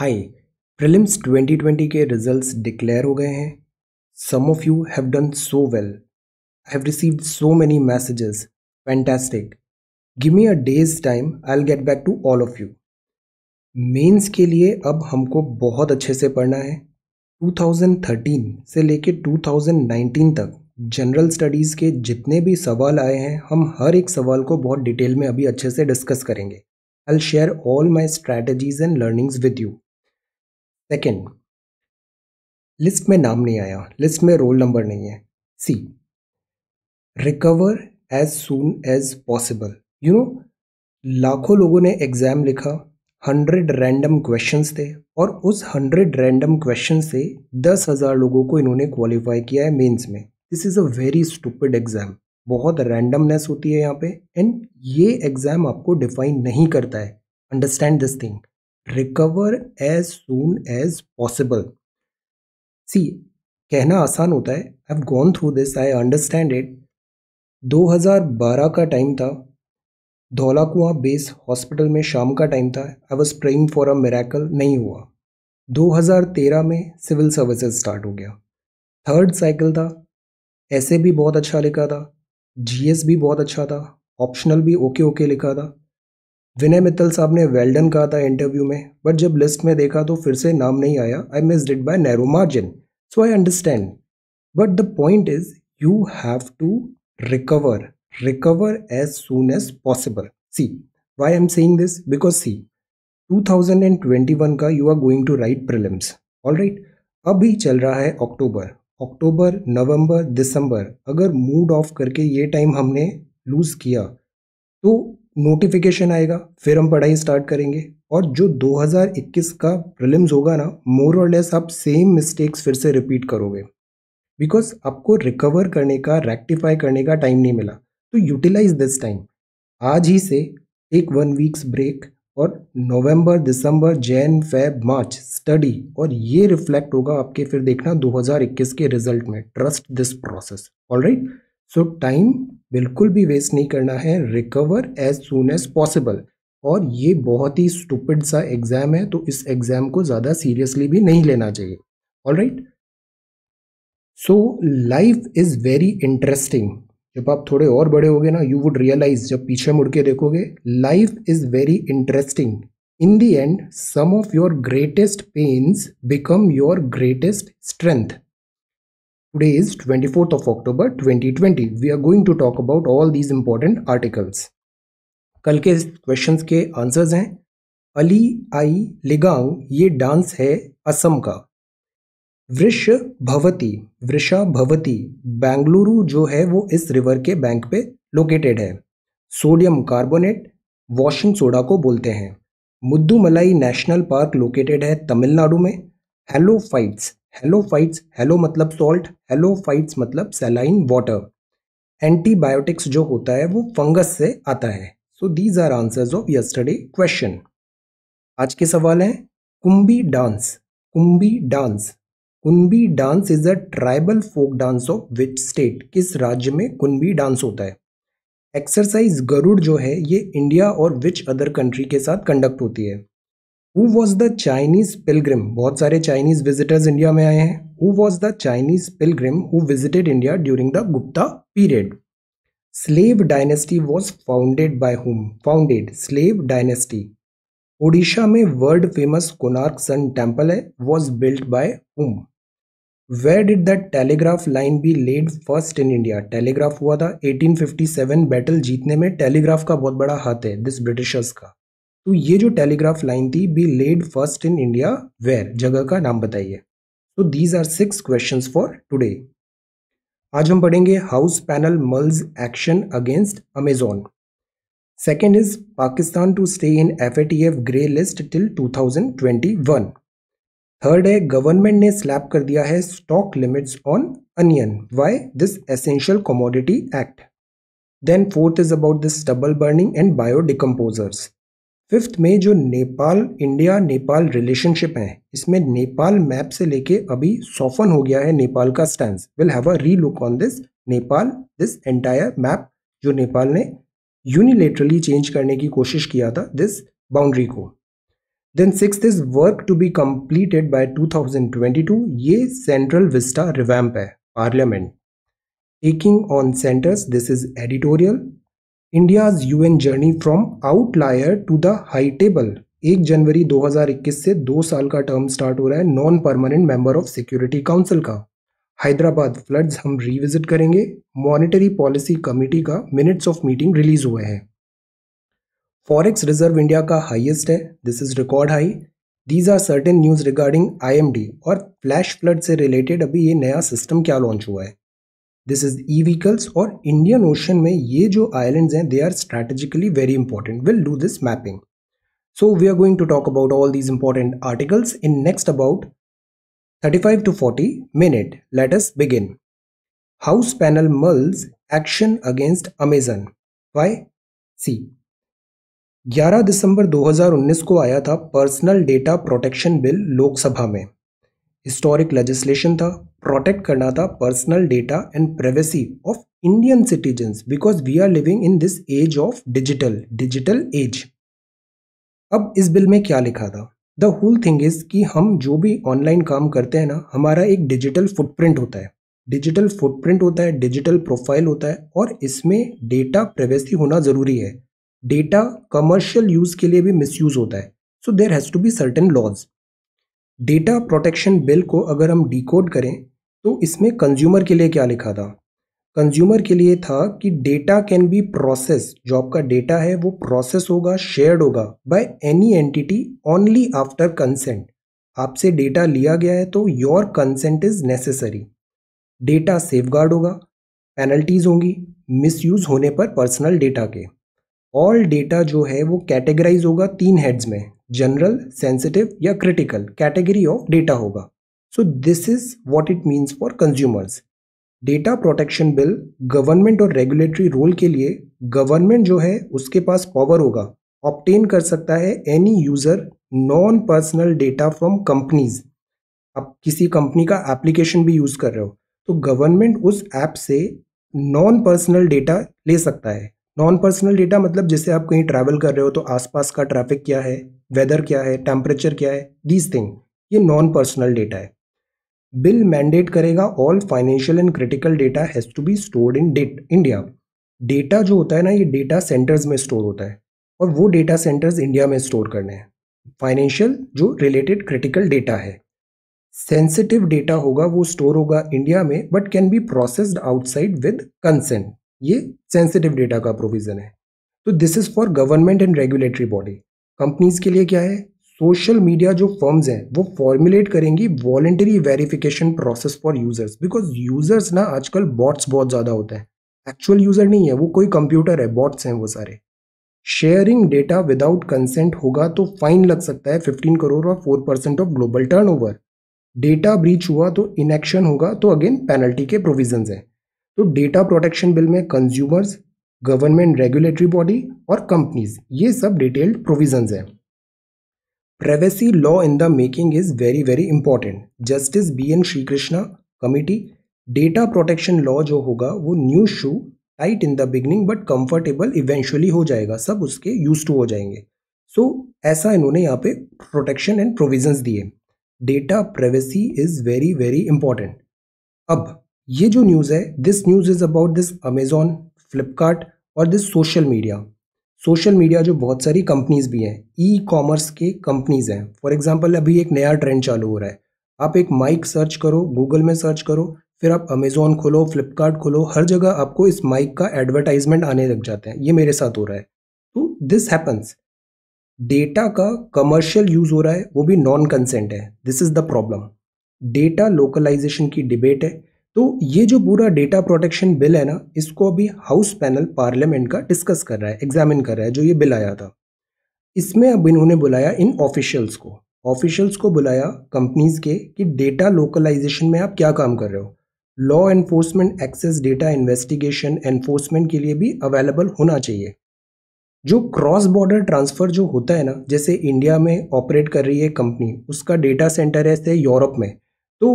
हाय prelims 2020 के results declare हो गए हैं some of you have done so well I have received so many messages fantastic give me a day's time I get back to all of you mains के लिए अब हमको बहुत अच्छे से पढ़ना है 2013 से लेके 2019 तक जनरल स्टडीज़ के जितने भी सवाल आए हैं हम हर एक सवाल को बहुत डिटेल में अभी अच्छे से डिस्कस करेंगे I share all my strategies and learnings with you second list में नाम नहीं आया लिस्ट में रोल नंबर नहीं है see recover as soon as possible you know लाखों लोगों ने एग्ज़ाम लिखा हंड्रेड रैंडम क्वेश्चंस थे और उस हंड्रेड रैंडम क्वेश्चन से दस हज़ार लोगों को इन्होंने क्वालिफाई किया है मेंस में this is a very stupid exam बहुत रैंडमनेस होती है यहाँ पे एंड ये एग्ज़ाम आपको डिफाइन नहीं करता है understand this thing recover as soon as possible see कहना आसान होता है I have gone through this I understand it 2012 का टाइम था धौला कुआ बेस हॉस्पिटल में शाम का टाइम था I was praying for a miracle नहीं हुआ 2013 में सिविल सर्विसेज स्टार्ट हो गया थर्ड साइकिल था ऐसे भी बहुत अच्छा लिखा था जीएस भी बहुत अच्छा था ऑप्शनल भी ओके ओके लिखा था विनय मित्तल साहब ने वेल्डन कहा था इंटरव्यू में बट जब लिस्ट में देखा तो फिर से नाम नहीं आया I miss did by narrow margin so I understand but the point is you have to recover recover recover as soon as possible. This because see two thousand and twenty 2021 का you going to write to all right अब अभी चल रहा है अक्टूबर अक्टूबर नवंबर दिसंबर अगर mood off करके ये time हमने लूज किया तो नोटिफिकेशन आएगा फिर हम पढ़ाई स्टार्ट करेंगे और जो 2021 का प्रिलिम्स होगा ना मोर और लेस आप सेम मिस्टेक्स फिर से रिपीट करोगे बिकॉज आपको रिकवर करने का रेक्टिफाई करने का टाइम नहीं मिला तो यूटिलाइज दिस टाइम आज ही से एक वन वीक्स ब्रेक और November December Jan Feb March study और ये रिफ्लेक्ट होगा आपके फिर देखना 2021 के रिजल्ट में trust this process all right so time बिल्कुल भी वेस्ट नहीं करना है recover as soon as possible और ये बहुत ही स्टूपिड सा एग्ज़ाम है तो इस एग्ज़ाम को ज़्यादा सीरियसली भी नहीं लेना चाहिए all right so life is very interesting जब आप थोड़े और बड़े होगे ना यू वुड रियलाइज जब पीछे मुड़ के देखोगे life is very interesting in the end some of your greatest pains become your greatest strength Today is 24th of October 2020. We are going to talk about all these important articles. कल के questions के answers हैं अली आई लिगांग ये dance है असम का वृष भवती वृषा भवती बेंगलुरु जो है वो इस रिवर के बैंक पे लोकेटेड है सोडियम कार्बोनेट वॉशिंग सोडा को बोलते हैं मुद्दू मलाई नेशनल पार्क लोकेटेड है तमिलनाडु में हेलो फाइट्स हेलोफाइट्स हेलो मतलब सॉल्ट हेलोफाइट्स मतलब सेलाइन वाटर एंटीबायोटिक्स जो होता है वो फंगस से आता है so these are answers of yesterday question आज के सवाल हैं Kumbi dance Kumbi dance Kumbi dance is a tribal folk dance of which state किस राज्य में कुंबी डांस होता है एक्सरसाइज गरुड़ जो है ये इंडिया और विच अदर कंट्री के साथ कंडक्ट होती है who was the Chinese pilgrim बहुत सारे चाइनीज विजिटर्स इंडिया में आए हैं who was the Chinese pilgrim who visited India during the Gupta period slave dynasty was founded by whom founded slave dynasty Odisha में world famous Konark sun temple है was built by whom where did the telegraph line be laid first in India telegraph हुआ था 1857 battle जीतने में telegraph का बहुत बड़ा हाथ है दिस ब्रिटिशर्स का तो ये जो टेलीग्राफ लाइन थी be laid first in India where जगह का नाम बताइए तो these are six question for today आज हम पढ़ेंगे house panel mulls action against Amazon second is Pakistan to stay in F A T F grey list till 2021 third है government ने स्लैप कर दिया है stock limits on onion why this essential commodity act then fourth is about this double burning and bio decomposers fifth में जो Nepal India Nepal relationship है इसमें Nepal map से लेके अभी सॉफन हो गया है नेपाल का stand will have a relook on this Nepal this entire map जो नेपाल ने यूनिलेटरली चेंज करने की कोशिश किया था दिस बाउंड्री को then six is work to be completed by 2022 ये सेंट्रल विस्टा रिवैम्प है parliament taking on centres this is editorial India's UN journey from outlier to the high table एक जनवरी 2021 से दो साल का टर्म स्टार्ट हो रहा है non permanent member of security council का हैदराबाद फ्लड्स हम रिविजिट करेंगे मॉनेटरी पॉलिसी कमेटी का मिनट्स ऑफ मीटिंग रिलीज हुए हैं फॉरेक्स रिजर्व इंडिया का हाईएस्ट है this is record high these are certain news regarding I और फ्लैश फ्लड से रिलेटेड अभी ये नया सिस्टम क्या लॉन्च हुआ है दिस इज ई व्हीकल्स और इंडियन ओशन में ये जो आइलैंड्स हैं they are strategically very important will do this mapping So we are going to talk about all these important articles in next about 35 to 40 minute. Let us begin. House panel mulls action against Amazon by C. 11 दिसंबर 2019 को आया था personal data protection bill Lok Sabha में historic legislation था protect करना था personal data and privacy of Indian citizen because we are living in this age of digital digital age अब इस बिल में क्या लिखा था द होल थिंग इज कि हम जो भी ऑनलाइन काम करते हैं ना हमारा एक डिजिटल फुटप्रिंट होता है डिजिटल फुटप्रिंट होता है डिजिटल प्रोफाइल होता है और इसमें डेटा प्राइवेसी होना ज़रूरी है डेटा कमर्शियल यूज़ के लिए भी मिसयूज़ होता है so there has to be certain laws data protection bill को अगर हम डिकोड करें तो इसमें कंज्यूमर के लिए क्या लिखा था कंज्यूमर के लिए था कि डेटा कैन बी प्रोसेस जो आपका डेटा है वो प्रोसेस होगा शेयर्ड होगा by any entity only after consent आपसे डेटा लिया गया है तो your consent is necessary data safe होगा पेनल्टीज होंगी मिसयूज होने पर पर्सनल डेटा के ऑल डेटा जो है वो कैटेगराइज होगा तीन हेड्स में जनरल सेंसिटिव या क्रिटिकल कैटेगरी ऑफ डेटा होगा so this is what it means for consumers data protection bill government और रेगुलेटरी रोल के लिए गवर्नमेंट जो है उसके पास पावर होगा ऑप्टेन कर सकता है any user non personal data from companies आप किसी कंपनी का एप्लीकेशन भी यूज़ कर रहे हो तो गवर्नमेंट उस ऐप से नॉन पर्सनल डेटा ले सकता है नॉन पर्सनल डेटा मतलब जैसे आप कहीं ट्रैवल कर रहे हो तो आसपास का ट्रैफिक क्या है वेदर क्या है टेम्परेचर क्या है दीज थिंग ये नॉन पर्सनल डेटा है बिल मैंडेट करेगा all financial and critical data has to be stored in that India data जो होता है ना ये डेटा सेंटर्स में स्टोर होता है और वो डेटा सेंटर्स इंडिया में स्टोर करने हैं फाइनेंशियल जो रिलेटेड क्रिटिकल डेटा है सेंसिटिव डेटा होगा वो स्टोर होगा इंडिया में but can be processed outside with consent ये सेंसिटिव डेटा का प्रोविज़न है तो this is for government and regulatory body companies के लिए क्या है सोशल मीडिया जो फर्म्स हैं वो फॉर्मुलेट करेंगी voluntary verification process for users because users ना आजकल बॉट्स बहुत ज़्यादा होते हैं एक्चुअल यूजर नहीं है वो कोई कंप्यूटर है बॉट्स हैं वो सारे शेयरिंग डेटा विदाउट कंसेंट होगा तो फाइन लग सकता है फिफ्टीन करोड़ और four percent of global over data breach हुआ तो इनएक्शन होगा तो अगेन पेनल्टी के प्रोविजन हैं तो डेटा प्रोटेक्शन बिल में कंज्यूमर्स गवर्नमेंट रेगुलेटरी बॉडी और कंपनीज ये सब डिटेल्ड प्रोविजन है privacy law in the making is very very important justice B N Shri Krishna committee data protection law जो होगा वो new shoe tight in the beginning but comfortable eventually हो जाएगा सब उसके यूज टू हो जाएंगे सो so, ऐसा इन्होंने यहाँ पे प्रोटेक्शन एंड प्रोविजंस दिए data privacy is very very important अब ये जो न्यूज़ है this news is about this Amazon Flipkart और this social media social media जो बहुत सारी कंपनीज़ भी हैं ई कॉमर्स के कंपनीज़ हैं फॉर एग्जांपल अभी एक नया ट्रेंड चालू हो रहा है आप एक माइक सर्च करो गूगल में सर्च करो फिर आप अमेज़ोन खोलो फ्लिपकार्ट खोलो हर जगह आपको इस माइक का एडवर्टाइजमेंट आने लग जाते हैं ये मेरे साथ हो रहा है तो दिस हैपन्स डेटा का कमर्शियल यूज़ हो रहा है वो भी नॉन कंसेंट है this is the problem data localisation की डिबेट है तो ये जो पूरा डेटा प्रोटेक्शन बिल है ना इसको अभी हाउस पैनल पार्लियामेंट का डिस्कस कर रहा है एग्जामिन कर रहा है जो ये बिल आया था इसमें अब इन्होंने बुलाया इन ऑफिशियल्स को ऑफिशियल्स को बुलाया कंपनीज के कि डेटा लोकलाइजेशन में आप क्या काम कर रहे हो law enforcement access data investigation enforcement के लिए भी अवेलेबल होना चाहिए जो क्रॉस बॉर्डर ट्रांसफ़र जो होता है ना जैसे इंडिया में ऑपरेट कर रही है कंपनी उसका डेटा सेंटर है यूरोप में तो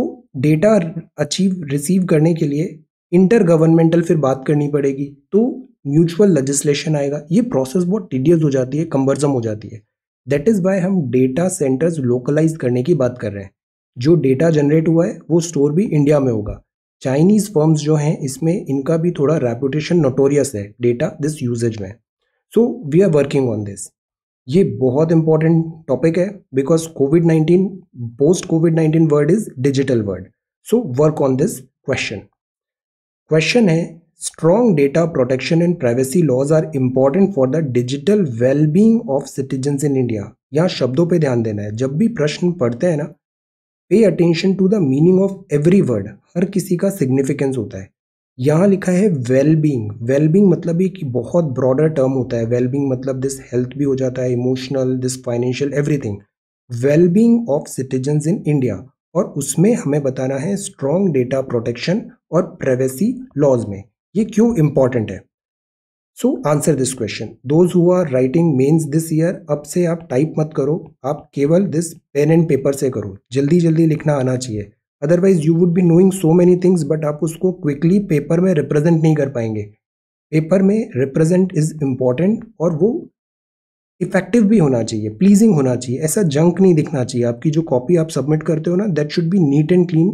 डेटा अचीव रिसीव करने के लिए इंटर गवर्नमेंटल फिर बात करनी पड़ेगी तो म्यूचुअल लेजिस्लेशन आएगा ये प्रोसेस बहुत टीडियस हो जाती है कम्बरजम हो जाती है दैट इज़ बाय हम डेटा सेंटर्स लोकलाइज करने की बात कर रहे हैं जो डेटा जनरेट हुआ है वो स्टोर भी इंडिया में होगा चाइनीज़ फर्म्स जो हैं इसमें इनका भी थोड़ा रेपुटेशन नोटोरियस है डेटा दिस यूजेज में so we are working on this ये बहुत इंपॉर्टेंट टॉपिक है because COVID nineteen post COVID nineteen world is digital world so work on this question question है strong data protection and privacy laws are important for the digital wellbeing of citizen in India यहाँ शब्दों पे ध्यान देना है जब भी प्रश्न पढ़ते हैं ना pay attention to the meaning of every word हर किसी का सिग्निफिकेंस होता है यहाँ लिखा है वेलबींग वेलबींग मतलब एक बहुत ब्रॉडर टर्म होता है वेलबींग मतलब दिस हेल्थ भी हो जाता है emotional this financial everything wellbeing of citizen in India और उसमें हमें बताना है स्ट्रॉन्ग डेटा प्रोटेक्शन और प्राइवेसी लॉज में ये क्यों इम्पॉर्टेंट है so answer this question those who are writing mains this year अब से आप टाइप मत करो आप केवल दिस पेन एंड पेपर से करो जल्दी जल्दी लिखना आना चाहिए otherwise you would be knowing so many things but आप उसको क्विकली पेपर में रिप्रेजेंट नहीं कर पाएंगे पेपर में रिप्रेजेंट इज इम्पॉर्टेंट और वो इफेक्टिव भी होना चाहिए प्लीजिंग होना चाहिए ऐसा जंक नहीं दिखना चाहिए आपकी जो कॉपी आप सबमिट करते हो ना that should be neat and clean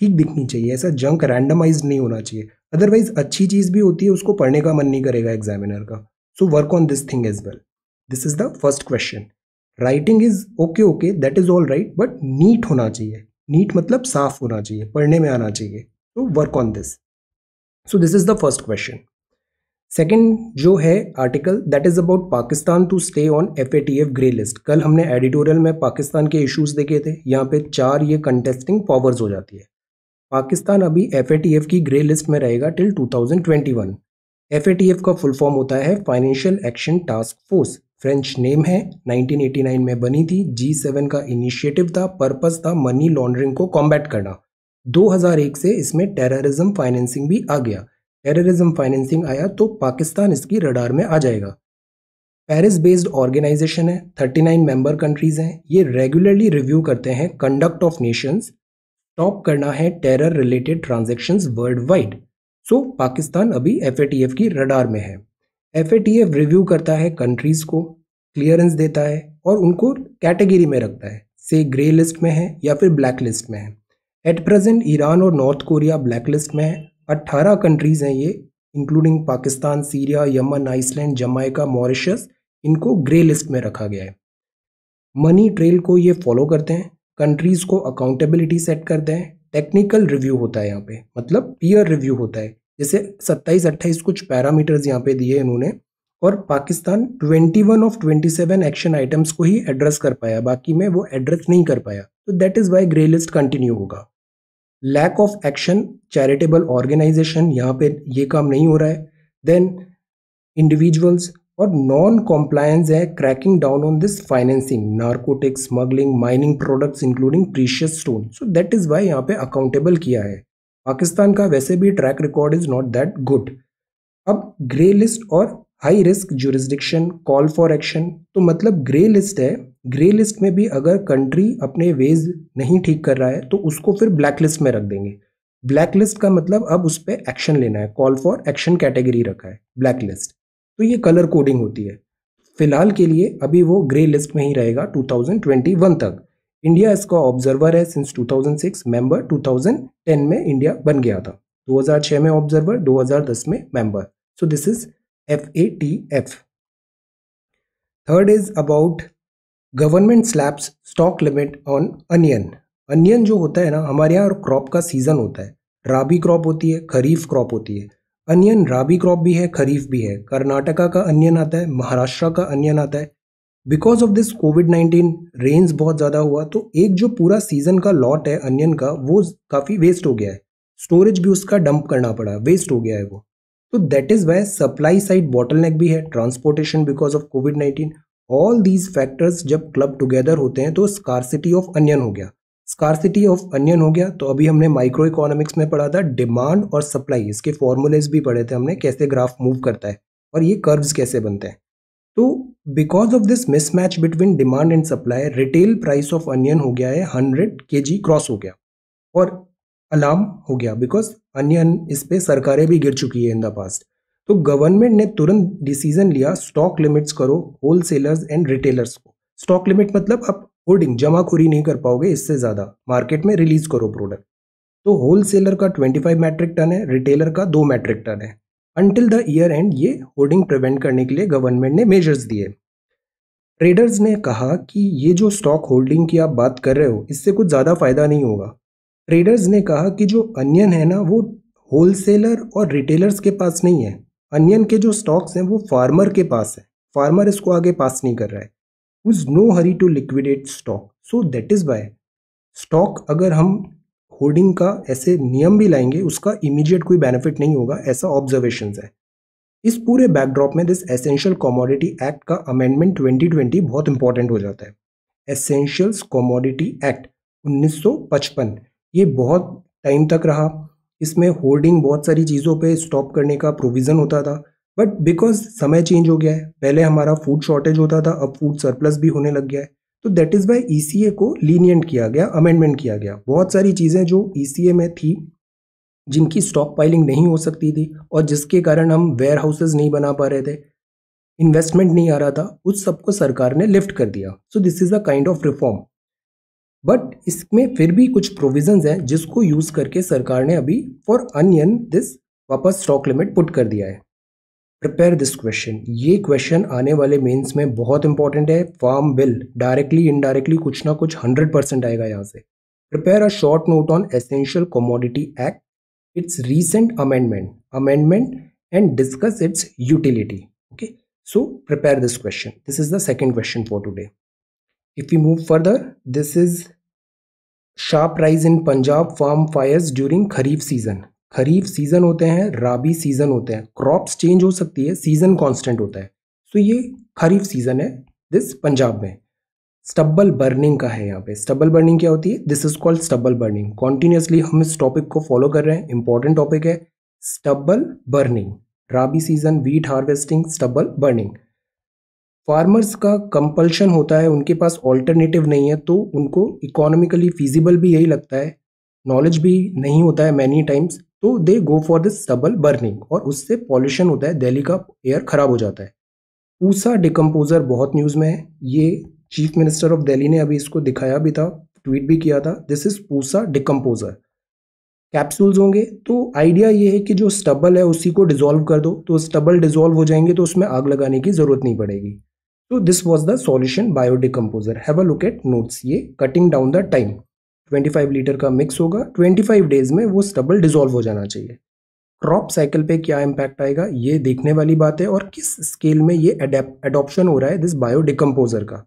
ठीक दिखनी चाहिए ऐसा जंक रैंडमाइज नहीं होना चाहिए अदरवाइज अच्छी चीज़ भी होती है उसको पढ़ने का मन नहीं करेगा एग्जामिनर का so work on this thing as well this is the first question writing is okay okay that is all right but neat होना चाहिए नीट मतलब साफ होना चाहिए पढ़ने में आना चाहिए तो work on this so this is the first question second जो है article that is about Pakistan to stay on F A T F grey list कल हमने एडिटोरियल में पाकिस्तान के इश्यूज देखे थे यहाँ पे चार ये कंटेस्टिंग पावर्स हो जाती है पाकिस्तान अभी एफ ए टी एफ की ग्रे लिस्ट में रहेगा till two thousand twenty one F A T F का फुल फॉर्म होता है financial action task force French name है 1989 में बनी थी जी सेवन का इनिशिएटिव था पर्पस था मनी लॉन्ड्रिंग को कॉम्बैट करना 2001 से इसमें टेररिज्म फाइनेंसिंग भी आ गया टेररिज्म फाइनेंसिंग आया तो पाकिस्तान इसकी रडार में आ जाएगा पेरिस बेस्ड ऑर्गेनाइजेशन है 39 मेंबर कंट्रीज हैं ये रेगुलरली रिव्यू करते हैं कंडक्ट ऑफ नेशंस टॉप करना है terror related transaction world wide so Pakistan अभी एफ की रडार में है एफ रिव्यू करता है कंट्रीज़ को क्लियरेंस देता है और उनको कैटेगरी में रखता है से ग्रे लिस्ट में है या फिर ब्लैक लिस्ट में है एट प्रेजेंट ईरान और नॉर्थ कोरिया ब्लैक लिस्ट में है अट्ठारह कंट्रीज़ हैं ये including Pakistan Syria Yemen Iceland Jamaica Mauritius इनको ग्रे लिस्ट में रखा गया है मनी ट्रेल को ये फॉलो करते हैं कंट्रीज़ को अकाउंटेबिलिटी सेट करते हैं टेक्निकल रिव्यू होता है यहाँ पे मतलब पीयर रिव्यू होता है जैसे 27 28 कुछ पैरामीटर्स यहाँ पे दिए इन्होंने और पाकिस्तान 21 ऑफ 27 एक्शन आइटम्स को ही एड्रेस कर पाया बाकी में वो एड्रेस नहीं कर पाया तो that is why grey list continue होगा lack of action charitable organisation यहाँ पे ये काम नहीं हो रहा है देन इंडिविजुअल्स और नॉन कॉम्प्लायंस है cracking down on this financing narcotics smuggling mining products including precious stone so that is why यहाँ पे अकाउंटेबल किया है पाकिस्तान का वैसे भी track record is not that good अब ग्रे लिस्ट और high risk jurisdiction call for action तो मतलब ग्रे लिस्ट है ग्रे लिस्ट में भी अगर कंट्री अपने वेज नहीं ठीक कर रहा है तो उसको फिर ब्लैक लिस्ट में रख देंगे ब्लैक लिस्ट का मतलब अब उस पर एक्शन लेना है कॉल फॉर एक्शन कैटेगरी रखा है ब्लैक लिस्ट तो ये कलर कोडिंग होती है फिलहाल के लिए अभी वो ग्रे लिस्ट में ही रहेगा 2021 तक इंडिया इसका ऑब्जर्वर है सिंस 2006 मेंबर 2010 में इंडिया बन गया था 2006 में ऑब्जर्वर 2010 में member so this is F A T F third is about government slabs stock limit on onion onion जो होता है ना हमारे यहाँ क्रॉप का सीजन होता है राबी क्रॉप होती है खरीफ क्रॉप होती है अनियन राबी क्रॉप भी है खरीफ भी है कर्नाटका का अनियन आता है महाराष्ट्र का अनियन आता है because of this COVID nineteen rains बहुत ज़्यादा हुआ तो एक जो पूरा सीजन का लॉट है अनियन का वो काफ़ी वेस्ट हो गया है स्टोरेज भी उसका डंप करना पड़ा वेस्ट हो गया है वो तो that is why supply side bottle neck भी है transportation because of COVID nineteen all these factors जब क्लब टुगेदर होते हैं तो स्कारसिटी ऑफ अनियन हो गया स्कारसिटी ऑफ अनियन हो गया तो अभी हमने माइक्रो इकोनॉमिक्स में पढ़ा था डिमांड और सप्लाई इसके फॉर्मूलेज भी पढ़े थे हमने कैसे ग्राफ मूव करता है और ये कर्व्स कैसे बनते हैं तो because of this mismatch between demand and supply retail price of onion हो गया है हंड्रेड के जी क्रॉस हो गया और अलार्म हो गया बिकॉज अनियन इस पर सरकारें भी गिर चुकी है इन द पास्ट तो गवर्नमेंट ने तुरंत डिसीजन लिया स्टॉक लिमिट्स करो होल सेलर्स एंड रिटेलर्स को स्टॉक लिमिट मतलब आप जमा जमाखोरी नहीं कर पाओगे इससे ज़्यादा मार्केट में रिलीज करो प्रोडक्ट तो होल सेलर का फाइव मैट्रिक टन है रिटेलर का दो मैट्रिक टन है अनटिल द ईयर एंड ये होर्डिंग प्रिवेंट करने के लिए गवर्नमेंट ने मेजर्स दिए ट्रेडर्स ने कहा कि ये जो स्टॉक होल्डिंग की आप बात कर रहे हो इससे कुछ ज़्यादा फ़ायदा नहीं होगा ट्रेडर्स ने कहा कि जो अनियन है ना वो होलसेलर और रिटेलर्स के पास नहीं है अनियन के जो स्टॉक्स हैं वो फार्मर के पास है फार्मर इसको आगे पास नहीं कर रहा है was no hurry to liquidate stock so that is why stock अगर हम होर्डिंग का ऐसे नियम भी लाएंगे उसका इमीडिएट कोई बेनिफिट नहीं होगा ऐसा ऑब्जर्वेशन है इस पूरे बैकड्रॉप में दिस एसेंशियल कॉमोडिटी एक्ट का अमेंडमेंट 2020 बहुत इंपॉर्टेंट हो जाता है एसेंशियल्स कॉमोडिटी एक्ट 1955 ये बहुत टाइम तक रहा इसमें होर्डिंग बहुत सारी चीज़ों पे स्टॉप करने का प्रोविज़न होता था बट बिकॉज समय चेंज हो गया है पहले हमारा फूड शॉर्टेज होता था अब फूड सरप्लस भी होने लग गया है तो दैट इज़ बाय ई को लीनियंट किया गया अमेंडमेंट किया गया बहुत सारी चीज़ें जो ई e में थी जिनकी स्टॉक पाइलिंग नहीं हो सकती थी और जिसके कारण हम वेयर हाउसेज नहीं बना पा रहे थे इन्वेस्टमेंट नहीं आ रहा था उस सबको सरकार ने लिफ्ट कर दिया so this is a kind of reform but इसमें फिर भी कुछ प्रोविजंस हैं जिसको यूज़ करके सरकार ने अभी फॉर अनियन दिस वापस स्टॉक लिमिट पुट कर दिया है प्रिपेयर दिस क्वेश्चन ये क्वेश्चन आने वाले मेंस में बहुत इंपॉर्टेंट है फार्म बिल डायरेक्टली इनडायरेक्टली कुछ ना कुछ हंड्रेड परसेंट आएगा यहाँ से prepare a short note on essential commodity act its recent amendment amendment and discuss its utility okay so prepare this question this is the second question for today if you move further this is sharp rise in Punjab farm fires during kharif season kharif season होते हैं राबी season होते हैं crops change हो सकती है season constant होता है so so ये खरीफ सीज़न है दिस पंजाब में स्टब्बल बर्निंग का है यहाँ पे स्टब्बल बर्निंग क्या होती है this is called stubble burning continuously हम इस टॉपिक को फॉलो कर रहे हैं इंपॉर्टेंट टॉपिक है stubble burning rabi season wheat harvesting stubble burning farmers का कंपल्शन होता है उनके पास ऑल्टरनेटिव नहीं है तो उनको इकोनॉमिकली फिजिबल भी यही लगता है नॉलेज भी नहीं होता है मैनी टाइम्स तो they go for this stubble burning और उससे पॉल्यूशन होता है दिल्ली का एयर खराब हो जाता है ऊषा डिकम्पोजर बहुत न्यूज़ में है ये चीफ मिनिस्टर ऑफ दिल्ली ने अभी इसको दिखाया भी था ट्वीट भी किया था this is Pusa decomposer capsules होंगे तो आइडिया ये है कि जो स्टबल है उसी को डिजोल्व कर दो तो स्टबल डिजोल्व हो जाएंगे तो उसमें आग लगाने की ज़रूरत नहीं पड़ेगी तो this was the solution biodecomposer have a look at notes ये cutting down the time 25 litre का मिक्स होगा 25 डेज में वो स्टबल डिजोल्व हो जाना चाहिए क्रॉप साइकिल पे क्या इम्पैक्ट आएगा ये देखने वाली बात है और किस स्केल में ये एडॉप्शन हो रहा है दिस बायो डिकम्पोजर का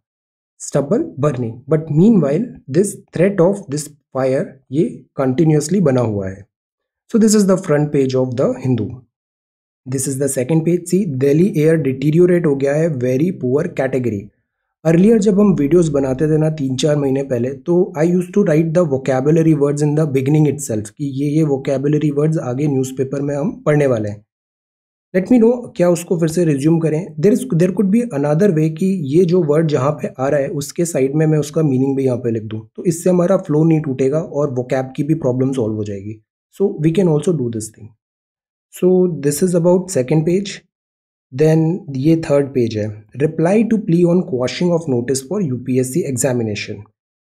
stubble burning but meanwhile this threat of this fire ये कंटिन्यूसली बना हुआ है so this is the front page of the Hindu this is the second page see Delhi air deteriorate हो गया है वेरी पुअर कैटेगरी अर्लियर जब हम videos बनाते थे ना तीन चार महीने पहले तो I use to write the vocabulary words in the beginning it कि ये ये वोकेबलरी वर्ड्स आगे न्यूज़पेपर में हम पढ़ने वाले हैं लेट मी नो क्या उसको फिर से रिज्यूम करें there is there could be another way कि ये जो वर्ड जहाँ पे आ रहा है उसके साइड में मैं उसका मीनिंग भी यहाँ पे लिख दूँ तो इससे हमारा फ्लो नहीं टूटेगा और वोकैब की भी प्रॉब्लम सॉल्व हो जाएगी so we can also do this thing so this is about second page then ये थर्ड पेज है reply to plea on quashing of notice for UPSC examination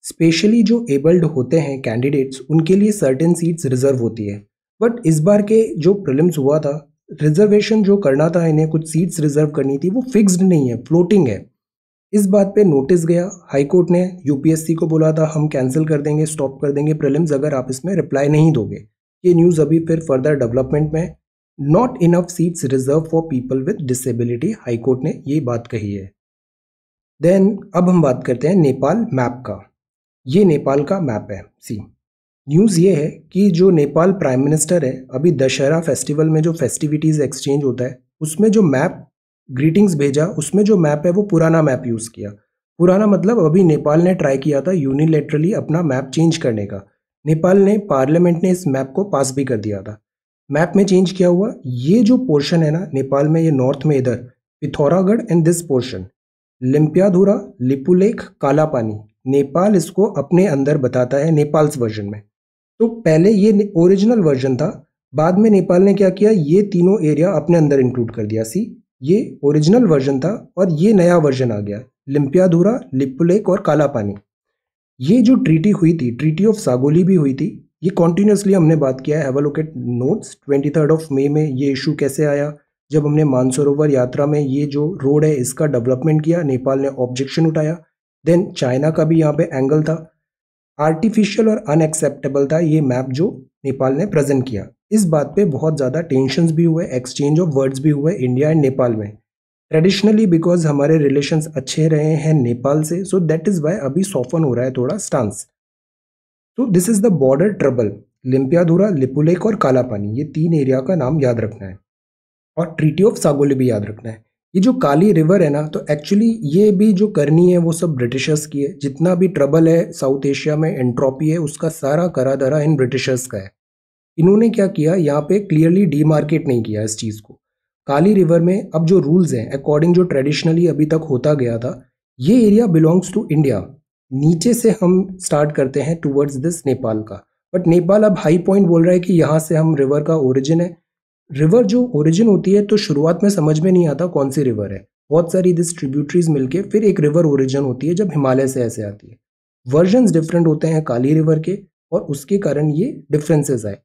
specially जो एबल्ड होते हैं candidates उनके लिए certain seats reserve होती है but इस बार के जो प्रिलिम्स हुआ था रिजर्वेशन जो करना था इन्हें कुछ सीट्स रिजर्व करनी थी वो फिक्स्ड नहीं है फ्लोटिंग है इस बात पे नोटिस गया हाई कोर्ट ने यूपीएससी को बोला था हम कैंसिल कर देंगे स्टॉप कर देंगे प्रिलिम्स अगर आप इसमें रिप्लाई नहीं दोगे ये न्यूज़ अभी फिर फर्दर डेवलपमेंट में not enough seats reserve for people with disability high court ने ये बात कही है देन अब हम बात करते हैं नेपाल मैप का ये नेपाल का मैप है सी न्यूज़ ये है कि जो नेपाल प्राइम मिनिस्टर है अभी दशहरा फेस्टिवल में जो फेस्टिविटीज़ एक्सचेंज होता है उसमें जो मैप ग्रीटिंग्स भेजा उसमें जो मैप है वो पुराना मैप यूज़ किया पुराना मतलब अभी नेपाल ने ट्राई किया था यूनिलेटरली अपना मैप चेंज करने का नेपाल ने पार्लियामेंट ने इस मैप को पास भी कर दिया था मैप में चेंज किया हुआ ये जो पोर्शन है ना नेपाल में ये नॉर्थ में इधर Pithoragarh and this portion Limpiyadhura Lipulekh Kalapani Nepal इसको अपने अंदर बताता है नेपाल्स वर्जन में तो पहले ये ओरिजिनल वर्जन था बाद में नेपाल ने क्या किया ये तीनों एरिया अपने अंदर इंक्लूड कर दिया सी ये ओरिजिनल वर्जन था और ये नया वर्जन आ गया लिम्पियाधुरा लिपुलेख और कालापानी ये जो ट्रीटी हुई थी ट्रीटी ऑफ सागोली भी हुई थी ये कॉन्टीन्यूसली हमने बात किया है एवोलोकेट notes twenty third of May में ये इशू कैसे आया जब हमने मानसरोवर यात्रा में ये जो रोड है इसका डेवलपमेंट किया नेपाल ने ऑब्जेक्शन उठाया देन चाइना का भी यहाँ पे एंगल था आर्टिफिशियल और अनएक्सेप्टेबल था ये मैप जो नेपाल ने प्रेजेंट किया इस बात पे बहुत ज़्यादा टेंशन भी हुए एक्सचेंज ऑफ वर्ड्स भी हुए इंडिया एंड नेपाल में ट्रेडिशनली बिकॉज हमारे रिलेशन अच्छे रहे हैं नेपाल से सो दैट इज़ वाई अभी सॉफन हो रहा है थोड़ा स्टांस तो this is the border trouble Limpiyadhura Lipulekh और कालापानी ये तीन एरिया का नाम याद रखना है और ट्रीटी ऑफ सागोले भी याद रखना है ये जो काली रिवर है ना तो एक्चुअली ये भी जो करनी है वो सब ब्रिटिशर्स की है जितना भी ट्रबल है साउथ एशिया में एंट्रोपी है उसका सारा करा धरा इन ब्रिटिशर्स का है इन्होंने क्या किया यहाँ पे क्लियरली डीमार्केट नहीं किया इस चीज़ को काली रिवर में अब जो रूल्स हैं अकॉर्डिंग जो ट्रेडिशनली अभी तक होता गया था ये एरिया बिलोंग्स टू इंडिया नीचे से हम स्टार्ट करते हैं टूवर्ड्स दिस नेपाल का बट नेपाल अब हाई पॉइंट बोल रहा है कि यहाँ से हम रिवर का ओरिजिन है रिवर जो ओरिजिन होती है तो शुरुआत में समझ में नहीं आता कौन सी रिवर है बहुत सारी दिस ट्रिब्यूटरीज मिलके फिर एक रिवर ओरिजिन होती है जब हिमालय से ऐसे आती है वर्जन डिफरेंट होते हैं काली रिवर के और उसके कारण ये डिफरेंसेस आए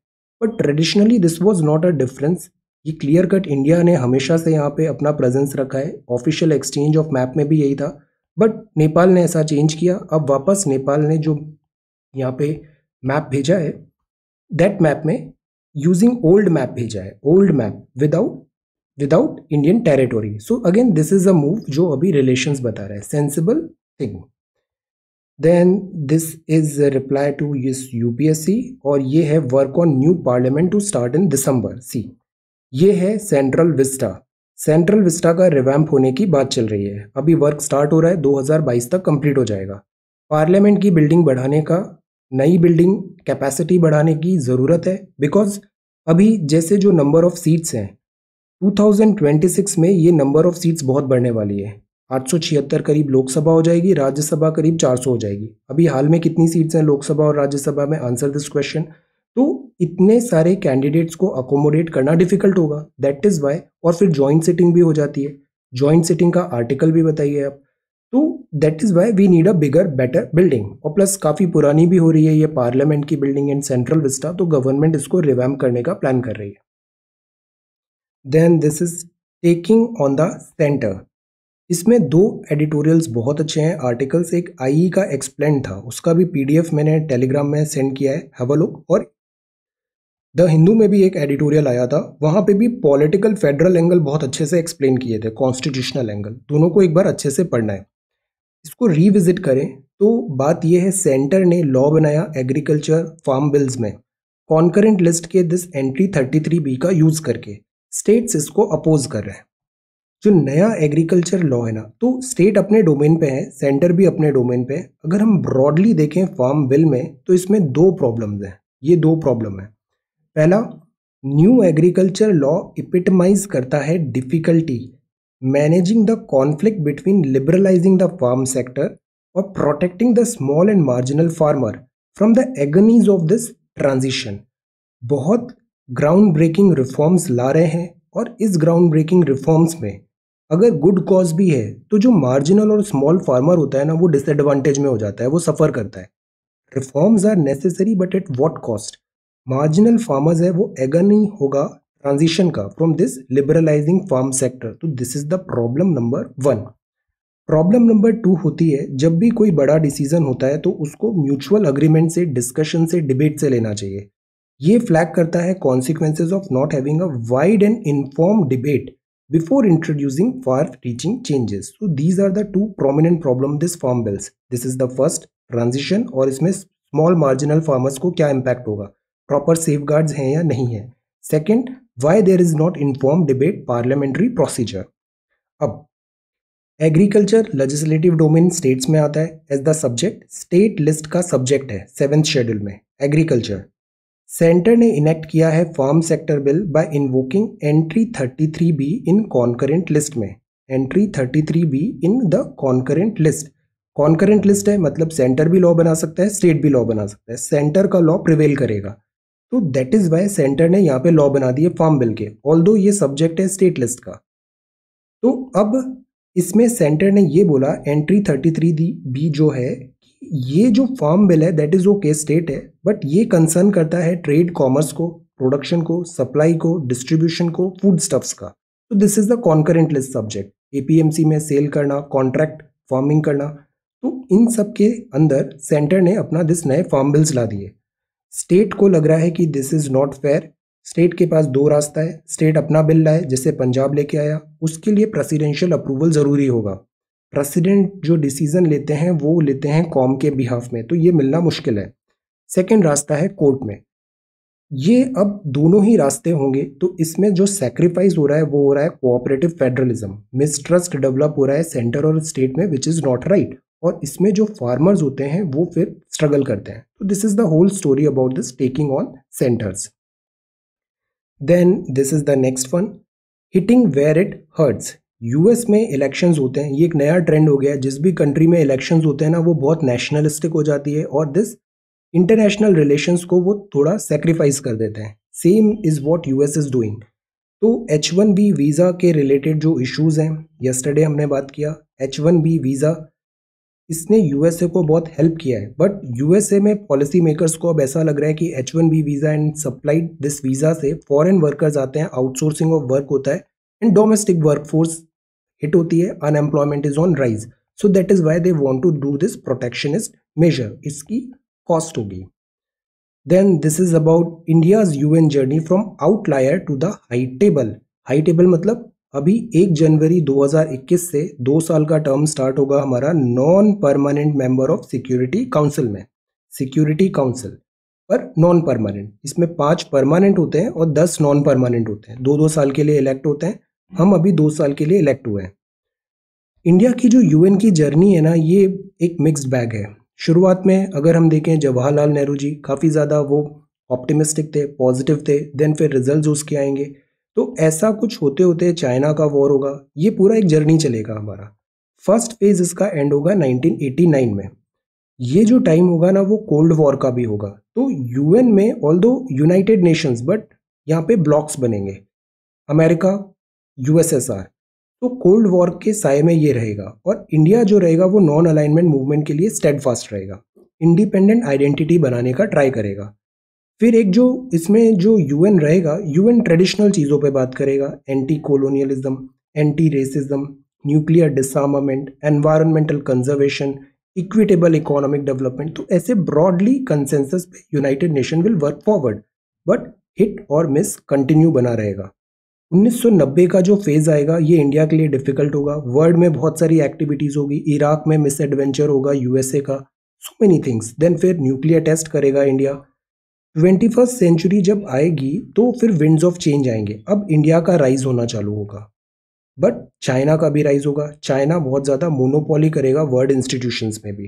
but traditionally this was not a difference ये क्लियर कट इंडिया ने हमेशा से यहाँ पे अपना प्रेजेंस रखा है ऑफिशियल एक्सचेंज ऑफ मैप में भी यही था बट नेपाल ने ऐसा चेंज किया अब वापस नेपाल ने जो यहाँ पे मैप भेजा है दैट मैप में यूजिंग ओल्ड मैप भेजा है old map without without Indian territory so again this is a move जो अभी रिलेशंस बता रहा है sensible thing then this is reply to yes UPSC और ये है work on new parliament to start in December see ये है सेंट्रल विस्टा सेंट्रल विस्टा का रिवैम्प होने की बात चल रही है अभी वर्क स्टार्ट हो रहा है 2022 तक कंप्लीट हो जाएगा पार्लियामेंट की बिल्डिंग बढ़ाने का नई बिल्डिंग कैपेसिटी बढ़ाने की ज़रूरत है बिकॉज अभी जैसे जो नंबर ऑफ़ सीट्स हैं 2026 में ये नंबर ऑफ़ सीट्स बहुत बढ़ने वाली है आठ करीब लोकसभा हो जाएगी राज्यसभा करीब चार हो जाएगी अभी हाल में कितनी सीट्स हैं लोकसभा और राज्यसभा में आंसर दिस क्वेश्चन तो इतने सारे कैंडिडेट्स को अकोमोडेट करना डिफिकल्ट होगा दैट इज वाई और फिर ज्वाइंट सिटिंग भी हो जाती है ज्वाइंट सिटिंग का आर्टिकल भी बताइए आप तो that is why we need a bigger better building और प्लस काफ़ी पुरानी भी हो रही है ये पार्लियामेंट की बिल्डिंग एंड सेंट्रल विस्टा तो गवर्नमेंट इसको रिवैम करने का प्लान कर रही है then this is taking on the centre इसमें दो एडिटोरियल्स बहुत अच्छे हैं आर्टिकल्स एक आई e का एक्सप्लेन था उसका भी पीडीएफ मैंने टेलीग्राम में सेंड किया है हैव अ लुक और द हिंदू में भी एक एडिटोरियल आया था वहाँ पे भी पॉलिटिकल फेडरल एंगल बहुत अच्छे से एक्सप्लेन किए थे कॉन्स्टिट्यूशनल एंगल दोनों को एक बार अच्छे से पढ़ना है इसको रिविजिट करें तो बात यह है सेंटर ने लॉ बनाया एग्रीकल्चर फार्म बिल्स में कॉन्करेंट लिस्ट के this entry thirty three B का यूज़ करके स्टेट्स इसको अपोज कर रहे हैं जो नया एग्रीकल्चर लॉ है ना तो स्टेट अपने डोमेन पे है सेंटर भी अपने डोमेन पे है अगर हम ब्रॉडली देखें फार्म बिल में तो इसमें दो प्रॉब्लम्स हैं ये दो प्रॉब्लम है पहला न्यू एग्रीकल्चर लॉ इपिटमाइज करता है difficulty managing the conflict between liberalising the farm sector और protecting the small and marginal farmer from the agonies of this transition बहुत ग्राउंड ब्रेकिंग रिफॉर्म्स ला रहे हैं और इस ग्राउंड ब्रेकिंग रिफॉर्म्स में अगर गुड कॉज भी है तो जो मार्जिनल और स्मॉल फार्मर होता है ना वो डिसएडवांटेज में हो जाता है वो सफ़र करता है reforms are necessary but at what cost marginal farmers है वो नहीं होगा ट्रांजिशन का from this liberalising farm sector तो this is the problem number one problem number two होती है जब भी कोई बड़ा डिसीजन होता है तो उसको म्यूचुअल अग्रीमेंट से डिस्कशन से डिबेट से लेना चाहिए ये फ्लैग करता है consequences of not having a wide and informed debate before introducing far reaching changes so these are the two prominent problem this farm bills this is the first transition और इसमें small marginal farmers को क्या impact होगा proper safe हैं या नहीं है second why there is not informed debate parliamentary procedure अब एग्रीकल्चर लेजिस्लेटिव डोमेन स्टेट्स में आता है as the subject state list का सब्जेक्ट है सेवेंथ शेड्यूल में एग्रीकल्चर सेंटर ने इनेक्ट किया है farm sector bill by invoking entry 33 B in concurrent list में entry 33 B in the concurrent list concurrent list है मतलब सेंटर भी लॉ बना सकता है स्टेट भी लॉ बना सकता है सेंटर का लॉ प्रिवेल करेगा तो दैट इज वाई सेंटर ने यहाँ पे लॉ बना दिए फार्म बिल के ऑल ये सब्जेक्ट है स्टेट लिस्ट का तो अब इसमें सेंटर ने ये बोला एंट्री 33 दी बी जो है ये जो फार्म बिल है दैट इज ओके स्टेट है बट ये कंसर्न करता है ट्रेड कॉमर्स को प्रोडक्शन को सप्लाई को डिस्ट्रीब्यूशन को फूड स्टफ्स का तो this is the concurrent list subject APMC में सेल करना कॉन्ट्रैक्ट फार्मिंग करना तो इन सब के अंदर सेंटर ने अपना दिस नए फार्म बिल्स ला दिए स्टेट को लग रहा है कि this is not fair state के पास दो रास्ता है स्टेट अपना बिल लाए जिसे पंजाब लेके आया उसके लिए प्रेसिडेंशियल अप्रूवल ज़रूरी होगा प्रेसिडेंट जो डिसीज़न लेते हैं वो लेते हैं कॉम के बिहाफ में तो ये मिलना मुश्किल है सेकेंड रास्ता है कोर्ट में ये अब दोनों ही रास्ते होंगे तो इसमें जो सेक्रीफाइस हो रहा है वो हो रहा है कोऑपरेटिव फेडरलिज्म मिसट्रस्ट डेवलप हो रहा है सेंटर और स्टेट में विच इज़ नॉट राइट और इसमें जो फार्मर्स होते हैं वो फिर स्ट्रगल करते हैं तो this is the whole story about this taking on centres then this is the next one hitting where it hurts US में इलेक्शंस होते हैं ये एक नया ट्रेंड हो गया है जिस भी कंट्री में इलेक्शंस होते हैं ना वो बहुत नेशनलिस्टिक हो जाती है और दिस इंटरनेशनल रिलेशंस को वो थोड़ा सेक्रीफाइस कर देते हैं same is what U S is doing तो एच वन बी वीज़ा के रिलेटेड जो इश्यूज़ हैं यस्टरडे हमने बात किया एच वन बी वीज़ा इसने यूएसए को बहुत हेल्प किया है बट यूएसए में पॉलिसी मेकर्स को अब ऐसा लग रहा है कि H one B visa and supplied this visa से फॉरेन वर्कर्स आते हैं आउटसोर्सिंग ऑफ वर्क होता है एंड डोमेस्टिक वर्कफोर्स हिट होती है unemployment is on rise so that is why they want to do this protectionist measure इसकी cost होगी then this is about India's U N journey from outlier to the high table high table मतलब अभी एक जनवरी 2021 से दो साल का टर्म स्टार्ट होगा हमारा non permanent member of security council में सिक्योरिटी काउंसिल पर नॉन परमानेंट इसमें पाँच परमानेंट होते हैं और दस नॉन परमानेंट होते हैं दो दो साल के लिए इलेक्ट होते हैं हम अभी दो साल के लिए इलेक्ट हुए हैं इंडिया की जो यूएन की जर्नी है ना ये एक मिक्स्ड बैग है शुरुआत में अगर हम देखें जवाहरलाल नेहरू जी काफ़ी ज़्यादा वो ऑप्टिमिस्टिक थे पॉजिटिव थे देन फिर रिजल्ट उसके आएंगे तो ऐसा कुछ होते होते चाइना का वॉर होगा ये पूरा एक जर्नी चलेगा हमारा फर्स्ट फेज इसका एंड होगा 1989 में ये जो टाइम होगा ना वो कोल्ड वॉर का भी होगा तो यूएन में ऑल दो यूनाइटेड नेशंस बट यहाँ पे ब्लॉक्स बनेंगे अमेरिका यूएसएसआर तो कोल्ड वॉर के साय में ये रहेगा और इंडिया जो रहेगा वो नॉन अलाइनमेंट मूवमेंट के लिए स्टेडफास्ट रहेगा इंडिपेंडेंट आइडेंटिटी बनाने का ट्राई करेगा फिर एक जो इसमें जो यूएन रहेगा यूएन ट्रेडिशनल चीज़ों पे बात करेगा anti colonialism anti racism nuclear disarmament environmental conservation equitable economic development तो ऐसे ब्रॉडली कंसेंसस पे united nation will work forward but hit और मिस कंटिन्यू बना रहेगा 1990 का जो फेज़ आएगा ये इंडिया के लिए डिफिकल्ट होगा वर्ल्ड में बहुत सारी एक्टिविटीज़ होगी इराक में मिस एडवेंचर होगा यूएसए का सो मेनी थिंग्स देन फिर न्यूक्लियर टेस्ट करेगा इंडिया ट्वेंटी फर्स्ट सेंचुरी जब आएगी तो फिर विंड्स ऑफ चेंज आएंगे अब इंडिया का राइज होना चालू होगा बट चाइना का भी राइज होगा चाइना बहुत ज़्यादा मोनोपोली करेगा वर्ल्ड इंस्टीट्यूशंस में भी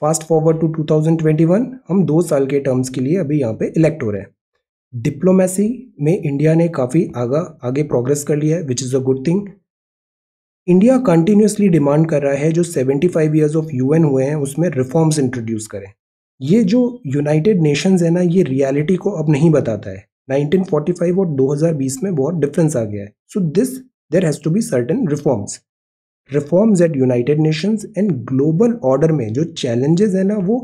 फास्ट फॉरवर्ड टू 2021 हम दो साल के टर्म्स के लिए अभी यहाँ पे इलेक्ट हो रहे हैं डिप्लोमेसी में इंडिया ने काफ़ी आगा आगे प्रोग्रेस कर लिया है which is a good thing India continuously demand कर रहा है जो 75 फाइव ईयर्स ऑफ यूएन हुए हैं उसमें रिफॉर्म्स इंट्रोड्यूस करें ये जो यूनाइटेड नेशंस है ना ये रियलिटी को अब नहीं बताता है 1945 और 2020 में बहुत डिफरेंस आ गया है so this there has to be certain reforms reforms at United Nations and global order में जो चैलेंजेस है ना वो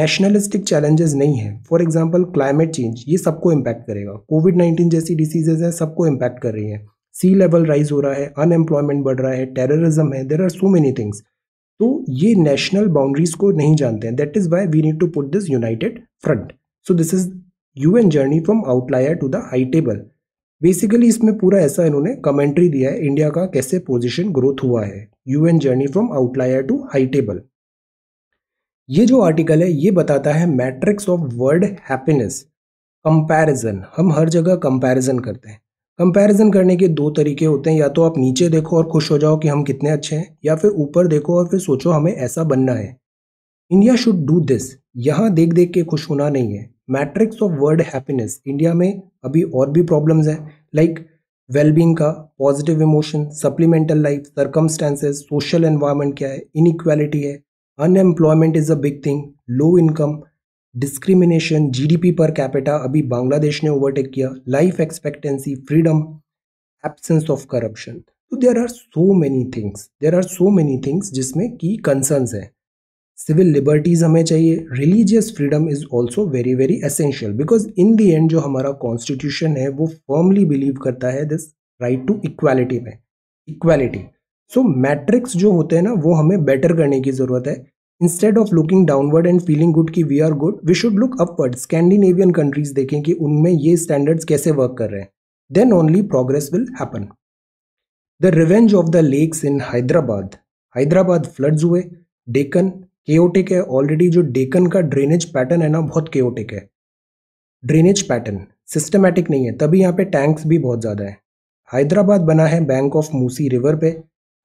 नेशनलिस्टिक चैलेंजेस नहीं है फॉर एग्जाम्पल क्लाइमेट चेंज ये सबको इम्पैक्ट करेगा कोविड नाइन्टीन जैसी डिसीजेज हैं सबको इम्पैक्ट कर रही हैं सी लेवल राइज हो रहा है अनएम्प्लॉयमेंट बढ़ रहा है टेररिज्म है there are so many things तो ये नेशनल बाउंड्रीज को नहीं जानते हैं that is why we need to put this united front so this is U N journey from outlier to the high table basically इसमें पूरा ऐसा इन्होंने कमेंट्री दिया है इंडिया का कैसे पोजिशन ग्रोथ हुआ है U N journey from outlier to high table ये जो आर्टिकल है ये बताता है matrix of world happiness comparison हम हर जगह कंपैरिजन करते हैं कंपैरिजन करने के दो तरीके होते हैं या तो आप नीचे देखो और खुश हो जाओ कि हम कितने अच्छे हैं या फिर ऊपर देखो और फिर सोचो हमें ऐसा बनना है इंडिया शुड डू दिस यहाँ देख देख के खुश होना नहीं है matrix of world happiness India में अभी और भी प्रॉब्लम्स हैं लाइक वेलबींग का positive emotion supplemental life circumstances social environment क्या है इनक्वालिटी है unemployment is a big thing low income discrimination GDP per capita अभी बांग्लादेश ने ओवरटेक किया life expectancy freedom absence of corruption तो there are so many things there are so many things जिसमें की concerns हैं सिविल लिबर्टीज़ हमें चाहिए religious freedom is also very very essential because in the end जो हमारा constitution है वो फर्मली बिलीव करता है दिस राइट टू इक्वालिटी में इक्वालिटी सो मैट्रिक्स जो होते हैं ना वो हमें बेटर करने की ज़रूरत है instead of looking downward and feeling good की we are good we should look upward Scandinavian countries देखें कि उनमें ये स्टैंडर्ड्स कैसे वर्क कर रहे हैं then only progress will happen the revenge of the lakes in Hyderabad Hyderabad floods हुए डेकन केओटिक है ऑलरेडी जो डेकन का ड्रेनेज पैटर्न है ना बहुत केओटिक है ड्रेनेज पैटर्न सिस्टमैटिक नहीं है तभी यहाँ पे टैंक्स भी बहुत ज़्यादा है हैदराबाद बना है बैंक ऑफ मूसी रिवर पे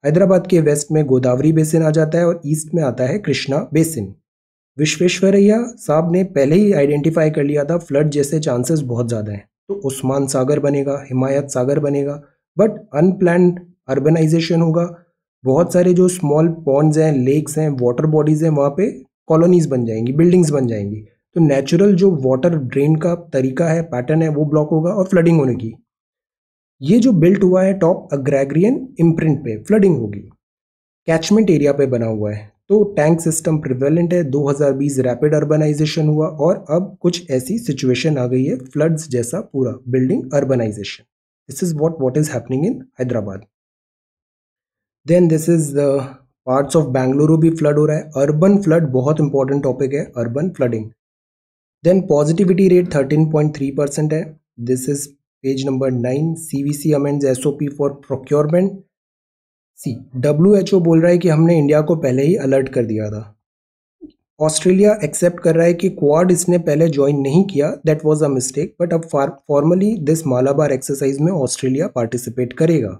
हैदराबाद के वेस्ट में गोदावरी बेसिन आ जाता है और ईस्ट में आता है कृष्णा बेसिन विश्वेश्वरैया साहब ने पहले ही आइडेंटिफाई कर लिया था फ्लड जैसे चांसेस बहुत ज़्यादा हैं तो उस्मान सागर बनेगा हिमायत सागर बनेगा बट अनप्लान अर्बनाइजेशन होगा बहुत सारे जो स्मॉल पॉन्ड्स हैं लेक्स हैं वाटर बॉडीज़ हैं वहाँ पे कॉलोनीज़ बन जाएंगी बिल्डिंग्स बन जाएंगी तो नेचुरल जो वाटर ड्रेन का तरीका है पैटर्न है वो ब्लॉक होगा और फ्लडिंग होने की ये जो बिल्ट हुआ है टॉप अग्रैग्रियन इम्प्रिंट पे फ्लडिंग होगी कैचमेंट एरिया पे बना हुआ है तो टैंक सिस्टम प्रिवेलेंट है 2020 रैपिड अर्बनाइजेशन हुआ और अब कुछ ऐसी सिचुएशन आ गई है फ्लड्स जैसा पूरा building urbanisation this is what what is happening in Hyderabad then this is the parts of Bengaluru भी फ्लड हो रहा है अर्बन फ्लड बहुत इंपॉर्टेंट टॉपिक है urban flooding then positivity rate thirteen percent है this is page number nine C V C amend S O P for procurement C W H O बोल रहा है कि हमने इंडिया को पहले ही अलर्ट कर दिया था ऑस्ट्रेलिया एक्सेप्ट कर रहा है कि क्वाड इसने पहले ज्वाइन नहीं किया that was a mistake but अब फॉर्मली दिस मालाबार एक्सरसाइज में ऑस्ट्रेलिया पार्टिसिपेट करेगा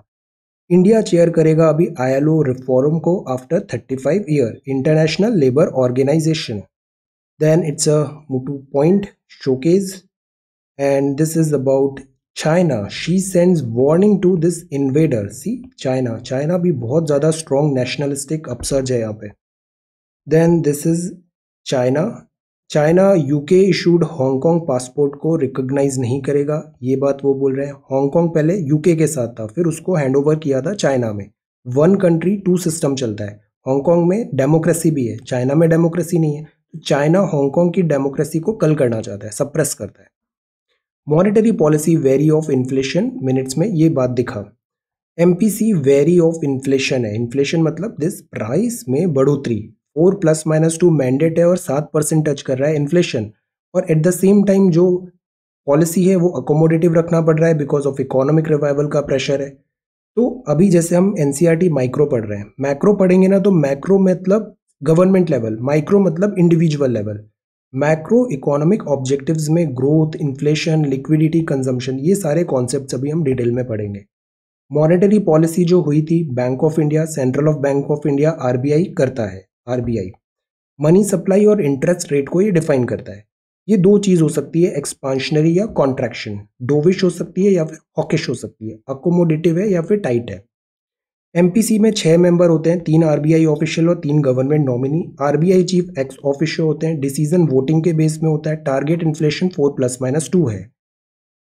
इंडिया चेयर करेगा अभी आईएलओ रिफॉर्म को after 35 year international labour organisation then it's a two point showcase and this is about China Xi sends warning to this invader sea China China भी बहुत ज़्यादा strong nationalistic upsurge है यहाँ पे then this is China China UK issued Hong Kong passport को recognise नहीं करेगा ये बात वो बोल रहे हैं हांगकांग पहले यूके के साथ था फिर उसको ओवर किया था चाइना में वन कंट्री टू सिस्टम चलता है हांगकॉन्ग में डेमोक्रेसी भी है चाइना में डेमोक्रेसी नहीं है चाइना तो हांगकॉन्ग की डेमोक्रेसी को कल करना चाहता है सप्रेस करता है monetary policy wary of inflation minutes में ये बात दिखा M P C wary of inflation है इन्फ्लेशन मतलब दिस प्राइस में बढ़ोतरी four plus minus two mandate है और सात परसेंट टच कर रहा है इन्फ्लेशन और एट द सेम टाइम जो पॉलिसी है वो अकोमोडेटिव रखना पड़ रहा है बिकॉज ऑफ इकोनॉमिक रिवाइवल का प्रेशर है तो अभी जैसे हम एन माइक्रो e पढ़ रहे हैं मैक्रो पढ़ेंगे ना तो मैक्रो मतलब गवर्नमेंट लेवल माइक्रो मतलब individual level macro economic objectives में ग्रोथ इन्फ्लेशन लिक्विडिटी कंजम्पशन ये सारे कॉन्सेप्ट अभी हम डिटेल में पढ़ेंगे मॉनेटरी पॉलिसी जो हुई थी bank of India central of bank of India RBI करता है आरबीआई मनी सप्लाई और इंटरेस्ट रेट को ये डिफाइन करता है ये दो चीज़ हो सकती है एक्सपांशनरी या कॉन्ट्रैक्शन डोविश हो सकती है या फिर हॉकिश हो सकती है अकोमोडेटिव है या फिर टाइट है एम में छः मेंबर होते हैं तीन आरबीआई ऑफिशियल और तीन government nominee RBI chief ex official होते हैं डिसीजन वोटिंग के बेस में होता है target inflation four plus minus two है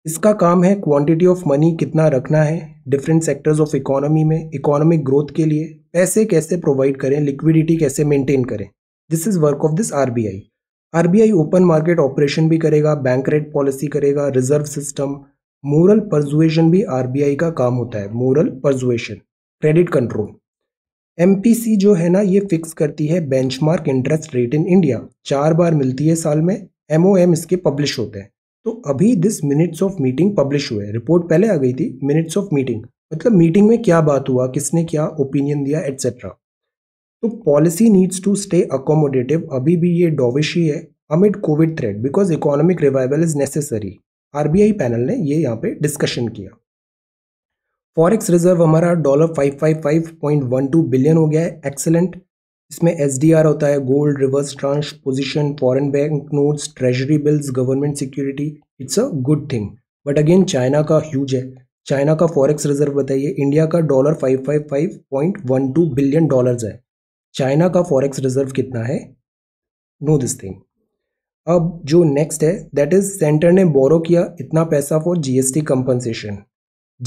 इसका काम है क्वांटिटी ऑफ मनी कितना रखना है डिफरेंट सेक्टर्स ऑफ इकोनॉमी में इकोनॉमिक ग्रोथ के लिए पैसे कैसे प्रोवाइड करें लिक्विडिटी कैसे मेंटेन करें this is work of this R B open market operation भी करेगा बैंक रेट पॉलिसी करेगा रिजर्व सिस्टम मोरल परजुएशन भी आर का काम होता है moral persuasion credit control M जो है ना ये फिक्स करती है benchmark interest rate in India चार बार मिलती है साल में एम इसके पब्लिश होते हैं तो अभी this minutes of meeting publish हुए रिपोर्ट पहले आ गई थी मिनट्स ऑफ मीटिंग मतलब मीटिंग में क्या बात हुआ किसने क्या ओपिनियन दिया एट्सेट्रा तो policy needs to stay accommodative अभी भी ये डोविश ही है amid COVID threat because economic revival is necessary RBI panel ने ये यहाँ पे डिस्कशन किया फॉरेक्स रिजर्व हमारा dollar five five five point one two billion हो गया है एक्सेलेंट इसमें एस होता है gold reserve tranche position foreign bank notes treasury bills government security it's a good thing but again China का ह्यूज है चाइना का फॉरेक्स रिजर्व बताइए इंडिया का dollar five five five point one two billion dollars है China का forex reserve कितना है no this thing अब जो नेक्स्ट है दैट इज सेंटर ने बोरो किया इतना पैसा for GST compensation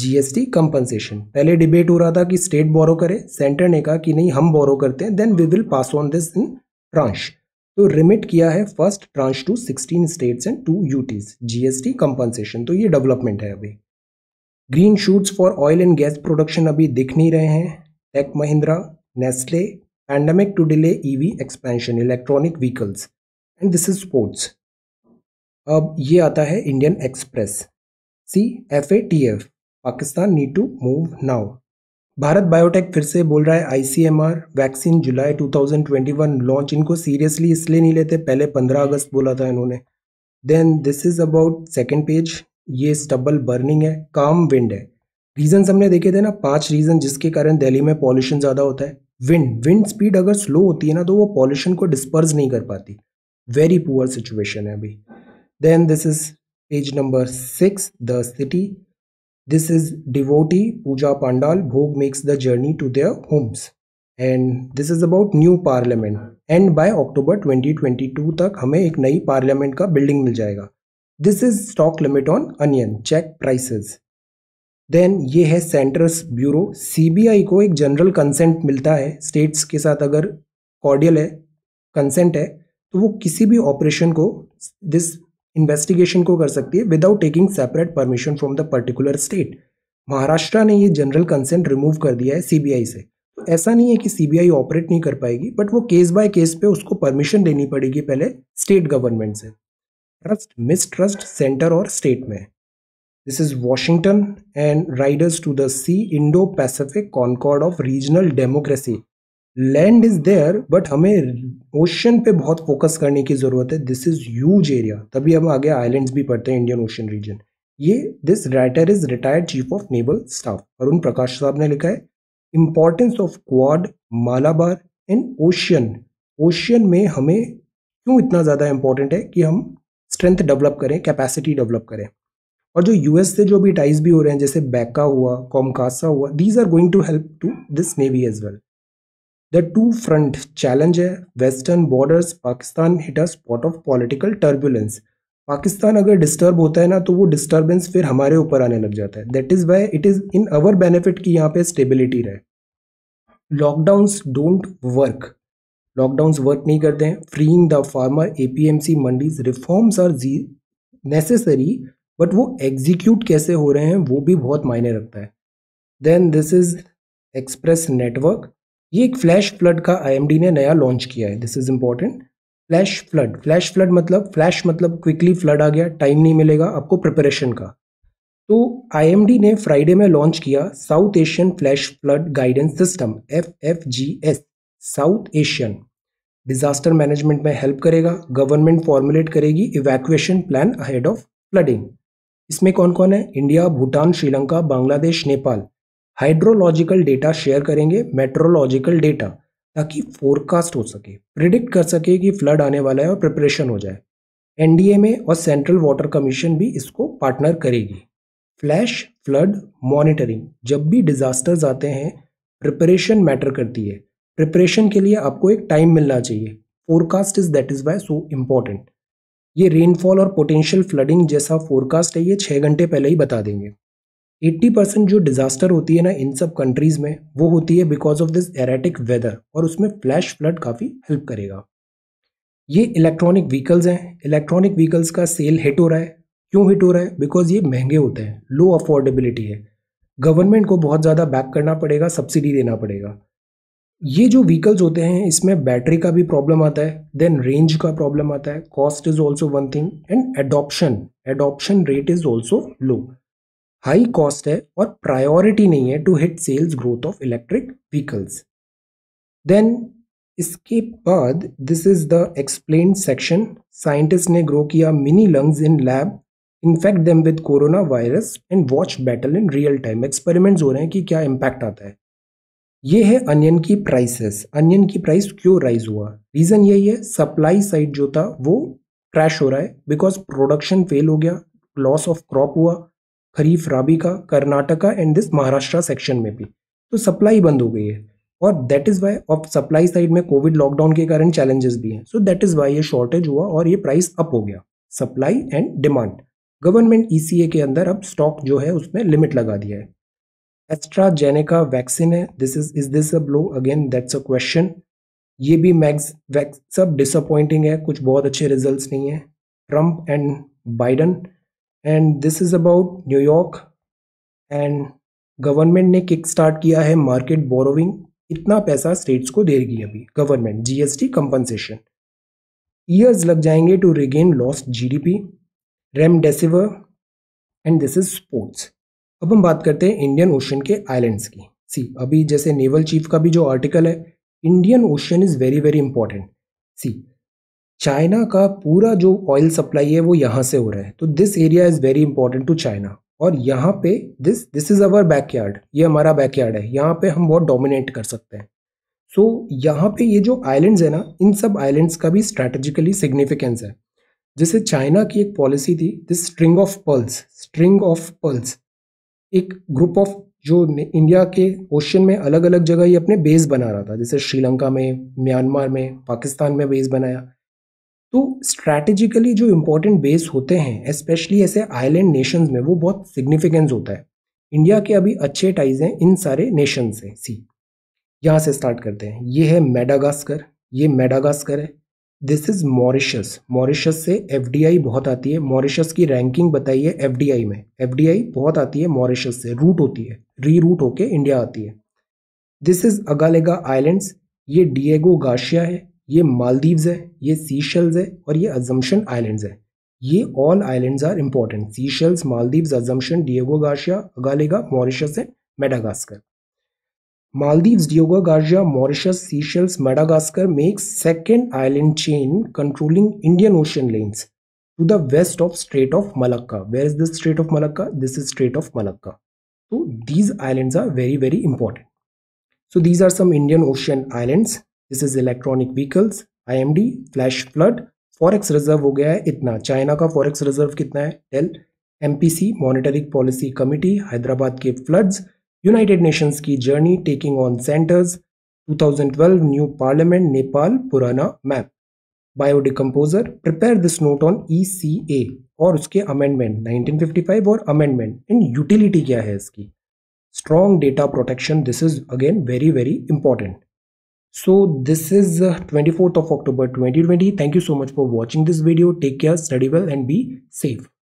GST compensation पहले डिबेट हो रहा था कि स्टेट बोरो करे सेंटर ने कहा कि नहीं हम बोरो करते हैं then we will pass on this in tranche तो रिमिट किया है first tranche to 16 states and two UTs GST compensation तो ये डेवलपमेंट है अभी green shoots for oil and gas production अभी दिख नहीं रहे हैं tech Mahindra Nestle pandemic to delay EV expansion electronic vehicles and this is sports अब ये आता है Indian Express C F A T F Pakistan need to move now Bharat biotech फिर से बोल रहा है आईसीएमआर वैक्सीन जुलाई 2021 लॉन्च इनको सीरियसली इसलिए नहीं लेते पहले 15 अगस्त बोला था इन्होंने then this is about second page ये स्टबल बर्निंग है काम विंड है रीजन हमने देखे थे ना पांच रीजन जिसके कारण दिल्ली में पॉल्यूशन ज़्यादा होता है विंड विंड स्पीड अगर स्लो होती है ना तो वो पॉल्यूशन को डिस्पर्स नहीं कर पाती वेरी पुअर सिचुएशन है अभी then this is page number six the city This is devotee Puja Pandal Bhog makes the journey to their homes. And this is about new parliament and by October 2022 तक हमें एक नई parliament का building मिल जाएगा this is stock limit on onion check prices then ये है सेंट्रस bureau CBI को एक जनरल कंसेंट मिलता है स्टेट्स के साथ अगर कॉर्डियल है कंसेंट है तो वो किसी भी ऑपरेशन को दिस इन्वेस्टिगेशन को कर सकती है without taking separate permission from the particular state Maharashtra ने ये जनरल कंसेंट रिमूव कर दिया है सीबीआई से तो ऐसा नहीं है कि सीबीआई ऑपरेट नहीं कर पाएगी बट वो केस बाय केस पे उसको परमिशन देनी पड़ेगी पहले स्टेट गवर्नमेंट से ट्रस्ट मिसट्रस्ट सेंटर और स्टेट में this is Washington and riders to the sea Indo Pacific concord of regional democracy land is there but हमें ओशन पे बहुत फोकस करने की ज़रूरत है दिस इज ह्यूज एरिया तभी हम आगे आइलैंड्स भी पढ़ते हैं इंडियन ओशन रीजन ये this writer is retired chief of naval staff Arun Prakash साहब ने लिखा है importance of Quad Malabar and ocean ocean में हमें क्यों इतना ज़्यादा इम्पॉर्टेंट है कि हम स्ट्रेंथ डेवलप करें कैपेसिटी डेवलप करें और जो यूएस से जो भी टाइज भी हो रहे हैं जैसे बैका हुआ कॉमकासा हुआ these are going to help to this navy as well the two front challenge है western borders Pakistan hit a spot of political turbulence Pakistan अगर डिस्टर्ब होता है ना तो वो डिस्टर्बेंस फिर हमारे ऊपर आने लग जाता है that is why it is in our benefit की यहाँ पे स्टेबिलिटी रहे lockdowns don't work lockdowns work नहीं करते हैं freeing the farmer A P M C mandis reforms are जी नेसेसरी बट वो एग्जीक्यूट कैसे हो रहे हैं वो भी बहुत मायने रखता है then this is express network ये एक फ्लैश फ्लड का आईएमडी ने नया लॉन्च किया है this is important flash flood flash flood मतलब फ्लैश मतलब क्विकली फ्लड आ गया टाइम नहीं मिलेगा आपको प्रिपरेशन का तो आईएमडी ने फ्राइडे में लॉन्च किया South Asian flash flood guidance system F F G S South Asian disaster management में हेल्प करेगा गवर्नमेंट फॉर्मुलेट करेगी evacuation plan ahead of flooding इसमें कौन कौन है India Bhutan Sri Lanka Bangladesh Nepal hydrological data share करेंगे मेट्रोलॉजिकल डेटा ताकि फोरकास्ट हो सके प्रिडिक्ट कर सके कि फ्लड आने वाला है और प्रिपरेशन हो जाए एनडीए में और सेंट्रल वाटर कमीशन भी इसको पार्टनर करेगी फ्लैश फ्लड मॉनिटरिंग जब भी डिजास्टर्स आते हैं प्रिपरेशन मैटर करती है प्रिपरेशन के लिए आपको एक टाइम मिलना चाहिए forecast is that is why so important ये रेनफॉल और पोटेंशियल फ्लडिंग जैसा फोरकास्ट है ये छः घंटे पहले ही बता देंगे एट्टी परसेंट जो डिज़ास्टर होती है ना इन सब कंट्रीज़ में वो होती है because of this erratic weather और उसमें फ्लैश फ्लड काफ़ी हेल्प करेगा ये इलेक्ट्रॉनिक व्हीकल्स हैं इलेक्ट्रॉनिक व्हीकल्स का सेल हिट हो रहा है क्यों हिट हो रहा है बिकॉज ये महंगे होते हैं लो अफोर्डेबिलिटी है गवर्नमेंट को बहुत ज़्यादा बैक करना पड़ेगा सब्सिडी देना पड़ेगा ये जो व्हीकल्स होते हैं इसमें बैटरी का भी प्रॉब्लम आता है देन रेंज का प्रॉब्लम आता है cost is also one thing and adoption adoption rate is also low high cost है और प्रायोरिटी नहीं है to hit sales growth of electric vehicles then इसके बाद this is the explain section scientist ने ग्रो किया mini lungs in lab infect them with corona virus and watch battle in real time experiments हो रहे हैं कि क्या impact आता है ये है अनियन की प्राइसेस अनियन की प्राइस क्यों राइज हुआ रीज़न यही है सप्लाई साइड जो था वो क्रैश हो रहा है बिकॉज प्रोडक्शन फेल हो गया लॉस ऑफ क्रॉप हुआ खरीफ राबी का Karnataka and this Maharashtra section में भी तो सप्लाई बंद हो गई है और that is why of supply side में कोविड लॉकडाउन के कारण चैलेंजेस भी हैं सो दैट इज़ वाई ये शॉर्टेज हुआ और ये प्राइस अप हो गया सप्लाई एंड डिमांड गवर्नमेंट ई के अंदर अब स्टॉक जो है उसमें लिमिट लगा दिया है एस्ट्राजेनेका वैक्सीन है this is is this a blow again that's a question ये भी मैग्स वैक्स सब डिसअपॉइंटिंग है कुछ बहुत अच्छे रिजल्ट्स नहीं है Trump and Biden and this is about New York and government ने किक स्टार्ट किया है मार्केट बोरोविंग इतना पैसा स्टेट्स को देगी अभी गवर्नमेंट जीएसटी कंपनसेशन ईयर्स लग जाएंगे to regain lost GDP remdesivir and this is sports अब हम बात करते हैं इंडियन ओशन के आइलैंड्स की सी अभी जैसे नेवल चीफ का भी जो आर्टिकल है Indian ocean is very very important sea China का पूरा जो ऑयल सप्लाई है वो यहाँ से हो रहा है तो this area is very important to China और यहाँ पे this this is our backyard ये हमारा बैकयार्ड है यहाँ पे हम बहुत डोमिनेट कर सकते हैं सो so, यहाँ पे ये जो आइलैंड्स है ना इन सब आइलैंड्स का भी स्ट्रेटेजिकली सिग्निफिकेंस है जैसे चाइना की एक पॉलिसी थी this string of pearls string of pearls एक ग्रुप ऑफ जो इंडिया के ओशन में अलग अलग जगह ये अपने बेस बना रहा था जैसे श्रीलंका में म्यांमार में पाकिस्तान में बेस बनाया तो स्ट्रैटेजिकली जो इम्पोर्टेंट बेस होते हैं स्पेशली ऐसे आइलैंड नेशंस में वो बहुत सिग्निफिकेंस होता है इंडिया के अभी अच्छे टाइज हैं इन सारे नेशन से सी यहाँ से स्टार्ट करते हैं ये है मेडागास्कर ये मेडागास्कर है दिस इज़ मॉरिशस मॉरिशस से एफ बहुत आती है मॉरिशस की रैंकिंग बताइए एफ में एफ बहुत आती है मॉरिशस से रूट होती है री रूट होके इंडिया आती है दिस इज़ अगालेगा आइलैंड्स ये डिएगो गाशिया है ये मालदीव्स है ये सीशल्स है और ये अजम्पन आइलैंड है ये all island are important Seychelles Maldive Assumption Diego Garcia Agalega Mauritius and Madagascar Maldives Diego Garcia Mauritius Seychelles Madagascar make second island chain controlling Indian Ocean lanes to the west of strait of Malacca where is the strait of Malacca this is strait of Malacca तो these island are very very important so these are some Indian Ocean islands this is electronic vehicles I flash flood forex reserve हो गया है इतना China का forex reserve कितना है tell MPC monitoring policy committee Hyderabad के floods United Nations की journey taking on centres 2012 new parliament Nepal पुराना map biodecomposer prepare this note on ई और उसके अमेंडमेंट 1955 और अमेंडमेंट इन यूटिलिटी क्या है इसकी strong data protection this is again very very important so this is 24th uh, of october 2020 thank you so much for watching this video take care study well and be safe